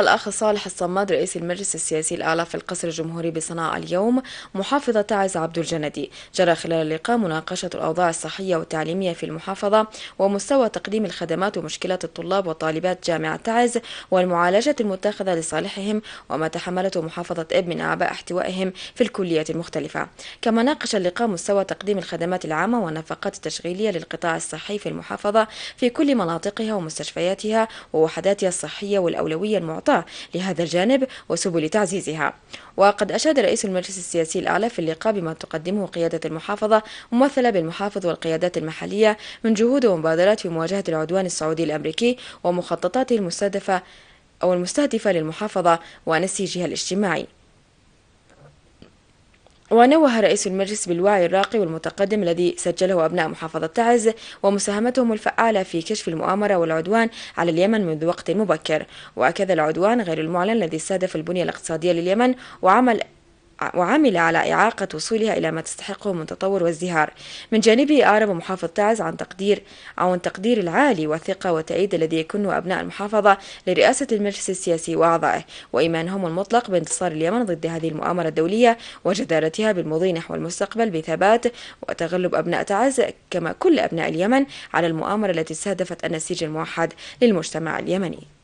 الأخ صالح الصماد رئيس المجلس السياسي الأعلى في القصر الجمهوري بصنعاء اليوم محافظة تعز عبد الجندي جرى خلال اللقاء مناقشة الأوضاع الصحية والتعليمية في المحافظة ومستوى تقديم الخدمات ومشكلات الطلاب وطالبات جامعة تعز والمعالجة المتخذة لصالحهم وما تحملته محافظة إب من أعباء احتوائهم في الكليات المختلفة كما ناقش اللقاء مستوى تقديم الخدمات العامة والنفقات التشغيلية للقطاع الصحي في المحافظة في كل مناطقها ومستشفياتها ووحداتها الصحية والأولوية المعطية لهذا الجانب وسبل تعزيزها وقد أشاد رئيس المجلس السياسي الأعلى في اللقاء بما تقدمه قيادة المحافظة ممثلة بالمحافظ والقيادات المحلية من جهود ومبادرات في مواجهة العدوان السعودي الأمريكي ومخططاته المستهدفة أو المستهدفة للمحافظة ونسيجها الاجتماعي ونوه رئيس المجلس بالوعي الراقي والمتقدم الذي سجله أبناء محافظة تعز ومساهمتهم الفعالة في كشف المؤامرة والعدوان على اليمن منذ وقت مبكر وأكد العدوان غير المعلن الذي استهدف البنية الاقتصادية لليمن وعمل وعمل على إعاقة وصولها إلى ما تستحقه من تطور وازدهار من جانبه أعرب محافظ تعز عن تقدير أو عن تقدير العالي والثقة والتأييد الذي يكنه أبناء المحافظة لرئاسة المجلس السياسي وأعضائه وإيمانهم المطلق بانتصار اليمن ضد هذه المؤامرة الدولية وجدارتها بالمضي نحو المستقبل بثبات وتغلب أبناء تعز كما كل أبناء اليمن على المؤامرة التي استهدفت النسيج الموحد للمجتمع اليمني